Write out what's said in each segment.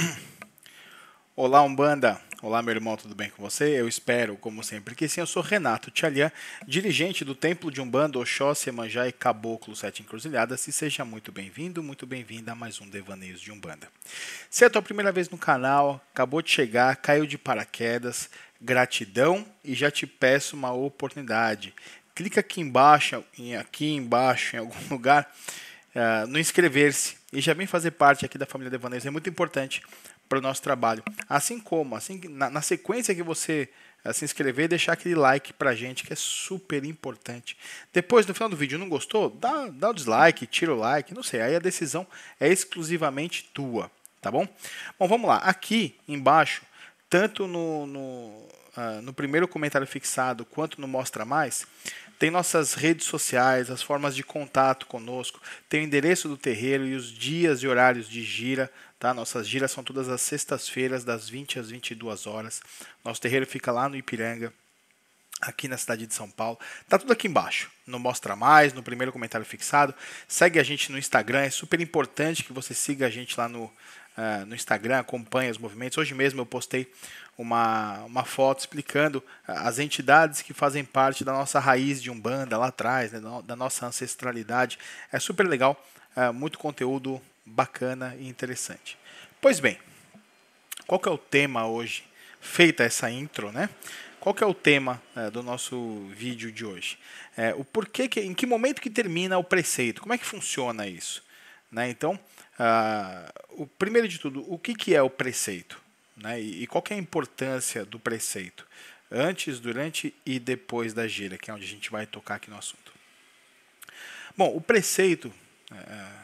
Olá, Umbanda. Olá, meu irmão, tudo bem com você? Eu espero, como sempre, que sim. Eu sou Renato Tchalian, dirigente do Templo de Umbanda, Oxóssi, Emanjá e Caboclo Sete Encruzilhadas. E seja muito bem-vindo, muito bem-vinda a mais um Devaneios de Umbanda. Se é a tua primeira vez no canal, acabou de chegar, caiu de paraquedas, gratidão e já te peço uma oportunidade. Clica aqui embaixo, aqui embaixo, em algum lugar é, no inscrever-se e já vem fazer parte aqui da família Devaneios é muito importante para o nosso trabalho. Assim como, assim na, na sequência que você uh, se inscrever, deixar aquele like para a gente que é super importante. Depois, no final do vídeo, não gostou? Dá, dá o dislike, tira o like, não sei. Aí a decisão é exclusivamente tua, tá bom? Bom, vamos lá. Aqui embaixo, tanto no, no, uh, no primeiro comentário fixado quanto no Mostra Mais, tem nossas redes sociais, as formas de contato conosco, tem o endereço do terreiro e os dias e horários de gira. Tá? Nossas giras são todas as sextas-feiras, das 20 às 22 horas. Nosso terreiro fica lá no Ipiranga, aqui na cidade de São Paulo. Tá tudo aqui embaixo, no Mostra Mais, no primeiro comentário fixado. Segue a gente no Instagram, é super importante que você siga a gente lá no ah, no Instagram, acompanha os movimentos. Hoje mesmo eu postei uma, uma foto explicando ah, as entidades que fazem parte da nossa raiz de Umbanda lá atrás, né, da nossa ancestralidade. É super legal, ah, muito conteúdo bacana e interessante. Pois bem, qual que é o tema hoje? Feita essa intro, né? Qual que é o tema eh, do nosso vídeo de hoje? É, o porquê que, em que momento que termina o preceito? Como é que funciona isso? Né? Então, ah, o primeiro de tudo, o que, que é o preceito? Né? E, e qual é a importância do preceito? Antes, durante e depois da gira, que é onde a gente vai tocar aqui no assunto. Bom, o preceito, eh,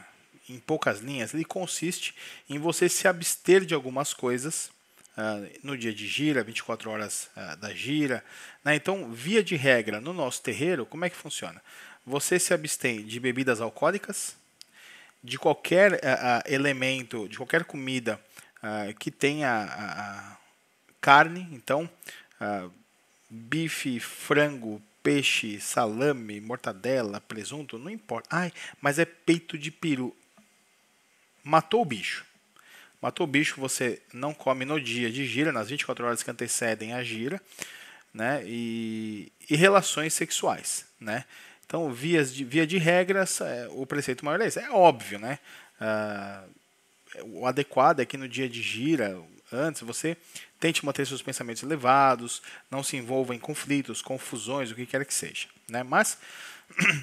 em poucas linhas, ele consiste em você se abster de algumas coisas ah, no dia de gira, 24 horas ah, da gira. Né? Então, via de regra, no nosso terreiro, como é que funciona? Você se abstém de bebidas alcoólicas, de qualquer uh, elemento, de qualquer comida uh, que tenha carne, então bife, frango, peixe, salame, mortadela, presunto, não importa. Ai, mas é peito de peru. Matou o bicho. Matou o bicho, você não come no dia de gira, nas 24 horas que antecedem a gira, né? E, e relações sexuais, né? Então, via de, via de regras, é, o preceito maior é esse. É óbvio, né? Ah, o adequado é que no dia de gira, antes, você tente manter seus pensamentos elevados, não se envolva em conflitos, confusões, o que quer que seja. Né? Mas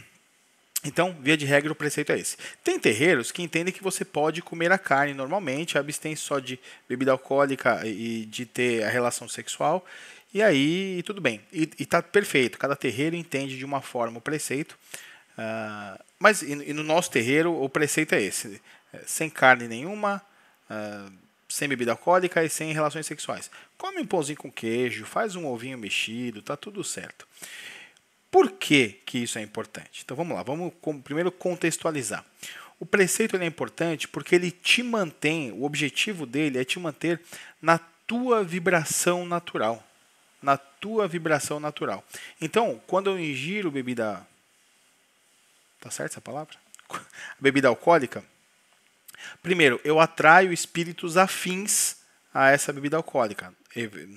Então, via de regra, o preceito é esse. Tem terreiros que entendem que você pode comer a carne normalmente, abstém só de bebida alcoólica e de ter a relação sexual. E aí, tudo bem. E, está perfeito. Cada terreiro entende de uma forma o preceito. Uh, mas e, e no nosso terreiro, o preceito é esse: é, sem carne nenhuma, uh, sem bebida alcoólica e sem relações sexuais. Come um pãozinho com queijo, faz um ovinho mexido, tá tudo certo. Por que, que isso é importante? Então vamos lá, vamos primeiro contextualizar. O preceito é importante porque ele te mantém, o objetivo dele é te manter na tua vibração natural. Na tua vibração natural. Então, quando eu ingiro bebida. Tá certo essa palavra? Bebida alcoólica. Primeiro, eu atraio espíritos afins a essa bebida alcoólica,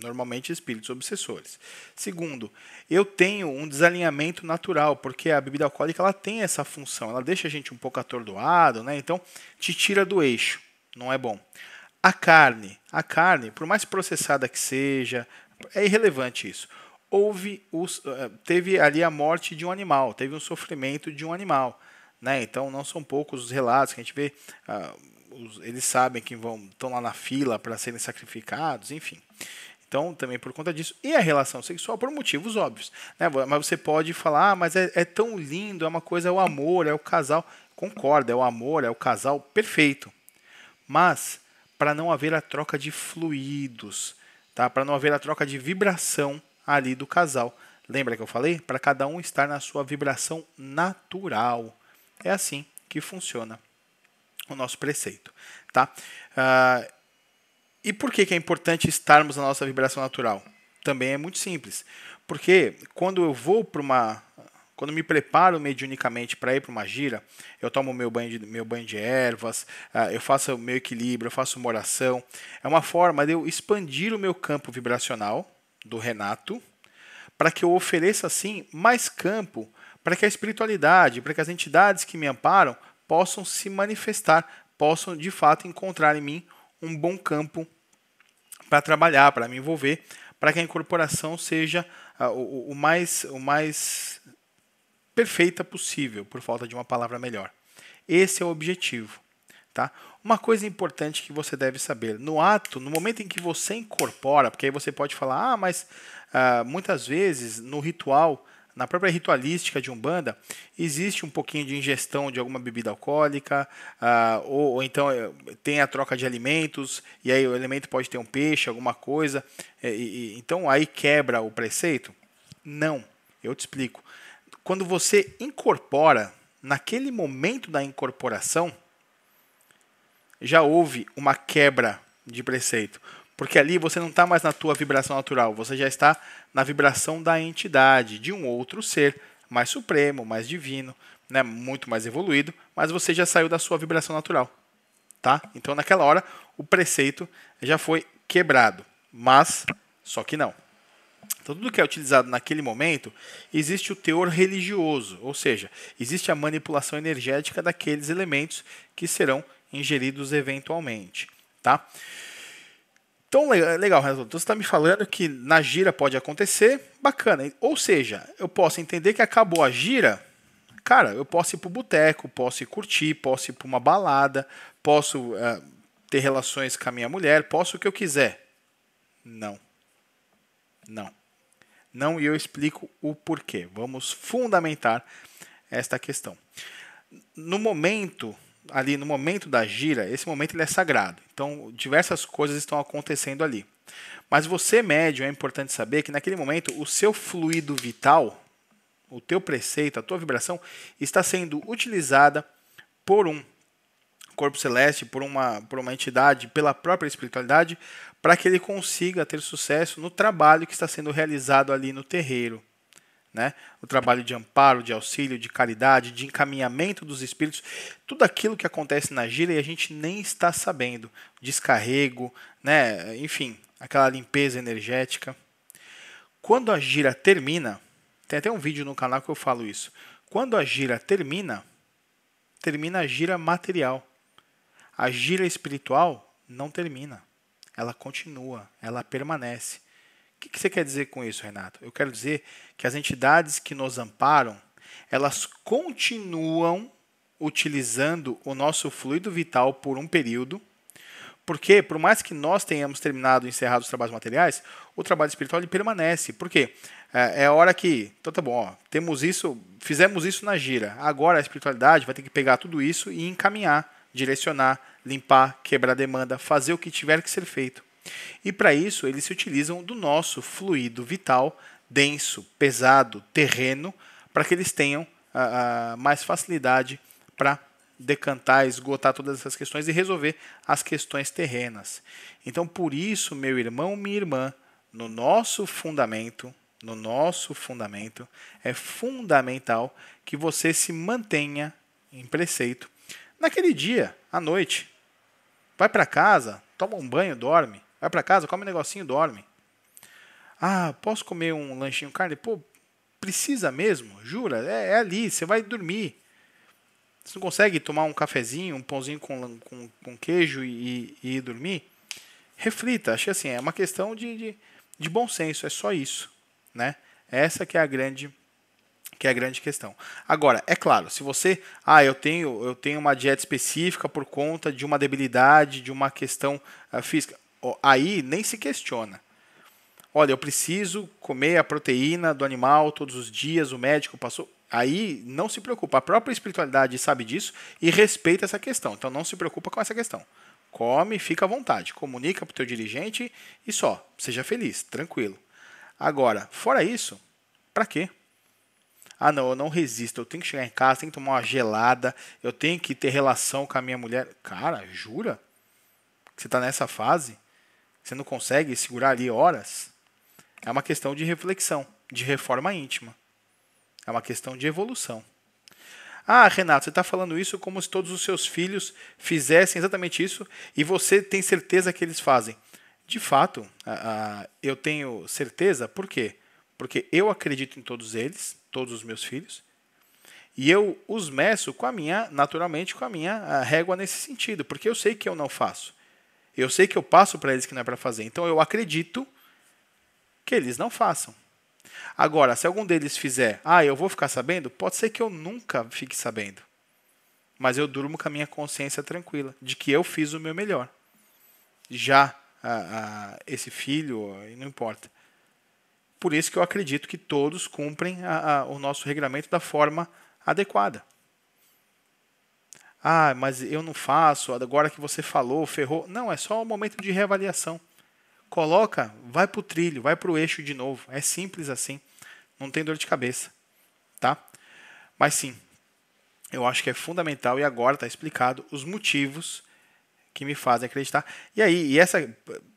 normalmente espíritos obsessores. Segundo, eu tenho um desalinhamento natural, porque a bebida alcoólica ela tem essa função, ela deixa a gente um pouco atordoado, né? Então te tira do eixo, não é bom. A carne, a carne, por mais processada que seja, é irrelevante isso. Houve os, eh, teve ali a morte de um animal, teve um sofrimento de um animal. Né? Então, não são poucos os relatos que a gente vê. Uh, os, eles sabem que vão estão lá na fila para serem sacrificados, enfim. Então, também por conta disso. E a relação sexual por motivos óbvios. Né? Mas você pode falar, ah, mas é, é tão lindo, é uma coisa, é o amor, é o casal. Concorda, é o amor, é o casal perfeito. Mas, para não haver a troca de fluidos, tá? para não haver a troca de vibração ali do casal. Lembra que eu falei? Para cada um estar na sua vibração natural. É assim que funciona o nosso preceito. Tá? Uh, e por que, que é importante estarmos na nossa vibração natural? Também é muito simples. Porque quando eu vou para uma. Quando me preparo mediunicamente para ir para uma gira, eu tomo meu banho de, meu banho de ervas, uh, eu faço o meu equilíbrio, eu faço uma oração. É uma forma de eu expandir o meu campo vibracional do Renato, para que eu ofereça assim mais campo para que a espiritualidade, para que as entidades que me amparam possam se manifestar, possam de fato encontrar em mim um bom campo para trabalhar, para me envolver, para que a incorporação seja uh, o, o, mais, o mais perfeita possível, por falta de uma palavra melhor. Esse é o objetivo. Tá? Uma coisa importante que você deve saber: no ato, no momento em que você incorpora, porque aí você pode falar, ah, mas uh, muitas vezes no ritual na própria ritualística de Umbanda, existe um pouquinho de ingestão de alguma bebida alcoólica, ah, ou, ou, então eh, tem a troca de alimentos, e aí o alimento pode ter um peixe, alguma coisa, eh, e, e, então aí quebra o preceito? Não, eu te explico. Quando você incorpora, naquele momento da incorporação, já houve uma quebra de preceito. Porque ali você não está mais na tua vibração natural, você já está na vibração da entidade, de um outro ser mais supremo, mais divino, né, muito mais evoluído, mas você já saiu da sua vibração natural, tá? Então naquela hora o preceito já foi quebrado, mas só que não. Então, tudo que é utilizado naquele momento, existe o teor religioso, ou seja, existe a manipulação energética daqueles elementos que serão ingeridos eventualmente, tá? Então, legal, Renato, você está me falando que na gira pode acontecer, bacana. Ou seja, eu posso entender que acabou a gira, cara, eu posso ir para o boteco, posso ir curtir, posso ir para uma balada, posso uh, ter relações com a minha mulher, posso o que eu quiser. Não. Não. Não, e eu explico o porquê. Vamos fundamentar esta questão. No momento ali no momento da gira, esse momento ele é sagrado. Então, diversas coisas estão acontecendo ali. Mas você, médio, é importante saber que naquele momento o seu fluido vital, o teu preceito, a tua vibração está sendo utilizada por um corpo celeste, por uma, por uma entidade, pela própria espiritualidade, para que ele consiga ter sucesso no trabalho que está sendo realizado ali no terreiro. Né? O trabalho de amparo, de auxílio, de caridade, de encaminhamento dos espíritos, tudo aquilo que acontece na gira e a gente nem está sabendo. Descarrego, né? Enfim, aquela limpeza energética. Quando a gira termina, tem até um vídeo no canal que eu falo isso. Quando a gira termina, termina a gira material. A gira espiritual não termina. Ela continua, ela permanece. O que, você quer dizer com isso, Renato? Eu quero dizer que as entidades que nos amparam, elas continuam utilizando o nosso fluido vital por um período, porque por mais que nós tenhamos terminado e encerrado os trabalhos materiais, o trabalho espiritual ele permanece. Por quê? É, é a hora que, então tá bom, ó, temos isso, fizemos isso na gira. Agora a espiritualidade vai ter que pegar tudo isso e encaminhar, direcionar, limpar, quebrar demanda, fazer o que tiver que ser feito. E para isso, eles se utilizam do nosso fluido vital denso, pesado, terreno, para que eles tenham a, mais facilidade para decantar, esgotar todas essas questões e resolver as questões terrenas. Então, por isso, meu irmão, minha irmã, no nosso fundamento, no nosso fundamento, é fundamental que você se mantenha em preceito naquele dia, à noite. Vai para casa, toma um banho, dorme, Vai para casa, come um negocinho, dorme. Ah, posso comer um lanchinho carne? Pô, precisa mesmo? Jura? É, é ali, você vai dormir. Você não consegue tomar um cafezinho, um pãozinho com, com, com queijo e, e, dormir? Reflita, acho assim, é uma questão de, de, de bom senso, é só isso. Né? Essa que é a grande que é a grande questão. Agora, é claro, se você, ah, eu tenho, eu tenho uma dieta específica por conta de uma debilidade, de uma questão uh, física, aí nem se questiona. Olha, eu preciso comer a proteína do animal todos os dias, o médico passou. Aí não se preocupa. A própria espiritualidade sabe disso e respeita essa questão. Então não se preocupa com essa questão. Come, fica à vontade. Comunica para o teu dirigente e só. Seja feliz, tranquilo. Agora, fora isso, para quê? Ah, não, eu não resisto. Eu tenho que chegar em casa, tenho que tomar uma gelada, eu tenho que ter relação com a minha mulher. Cara, jura? você está nessa fase? você não consegue segurar ali horas, é uma questão de reflexão, de reforma íntima. É uma questão de evolução. Ah, Renato, você está falando isso como se todos os seus filhos fizessem exatamente isso e você tem certeza que eles fazem. De fato, eu tenho certeza, por quê? Porque eu acredito em todos eles, todos os meus filhos, e eu os meço com a minha, naturalmente, com a minha ah, régua nesse sentido, porque eu sei que eu não faço. Eu sei que eu passo para eles que não é para fazer. Então eu acredito que eles não façam. Agora, se algum deles fizer, ah, eu vou ficar sabendo, pode ser que eu nunca fique sabendo. Mas eu durmo com a minha consciência tranquila de que eu fiz o meu melhor. Já a, a, esse filho, não importa. Por isso que eu acredito que todos cumprem a, o nosso regramento da forma adequada ah, mas eu não faço, agora que você falou, ferrou. Não, é só um momento de reavaliação. Coloca, vai para o trilho, vai para o eixo de novo. É simples assim. Não tem dor de cabeça. Tá? Mas sim, eu acho que é fundamental e agora está explicado os motivos que me fazem acreditar. E aí, e essa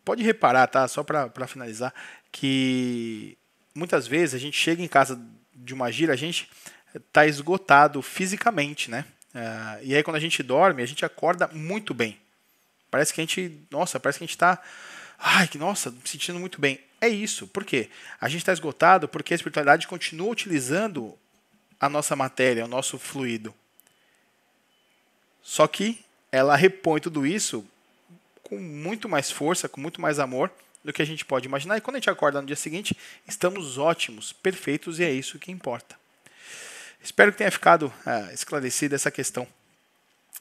pode reparar, tá? Só para finalizar que muitas vezes a gente chega em casa de uma gira, a gente tá esgotado fisicamente, né? Uh, e aí quando a gente dorme, a gente acorda muito bem. Parece que a gente, nossa, parece que a gente está, ai, que nossa, me sentindo muito bem. É isso. Por quê? A gente está esgotado porque a espiritualidade continua utilizando a nossa matéria, o nosso fluido. Só que ela repõe tudo isso com muito mais força, com muito mais amor do que a gente pode imaginar. E quando a gente acorda no dia seguinte, estamos ótimos, perfeitos e é isso que importa. Espero que tenha ficado uh, esclarecida essa questão.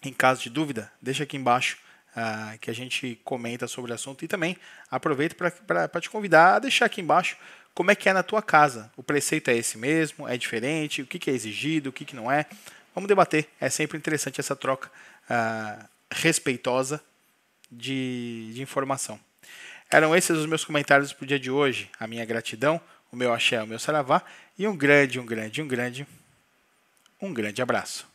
Em caso de dúvida, deixa aqui embaixo uh, que a gente comenta sobre o assunto e também aproveito para te convidar a deixar aqui embaixo como é que é na tua casa. O preceito é esse mesmo? É diferente? O que, que é exigido? O que, que não é? Vamos debater. É sempre interessante essa troca uh, respeitosa de, de informação. Eram esses os meus comentários para o dia de hoje. A minha gratidão, o meu axé, o meu saravá e um grande, um grande, um grande um grande abraço.